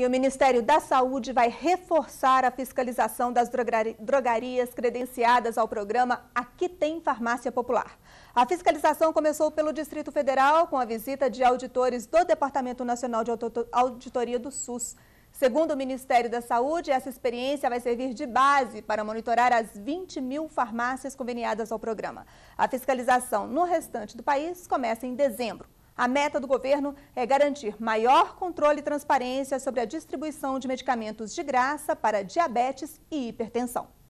E o Ministério da Saúde vai reforçar a fiscalização das drogarias credenciadas ao programa Aqui Tem Farmácia Popular. A fiscalização começou pelo Distrito Federal com a visita de auditores do Departamento Nacional de Auditoria do SUS. Segundo o Ministério da Saúde, essa experiência vai servir de base para monitorar as 20 mil farmácias conveniadas ao programa. A fiscalização no restante do país começa em dezembro. A meta do governo é garantir maior controle e transparência sobre a distribuição de medicamentos de graça para diabetes e hipertensão.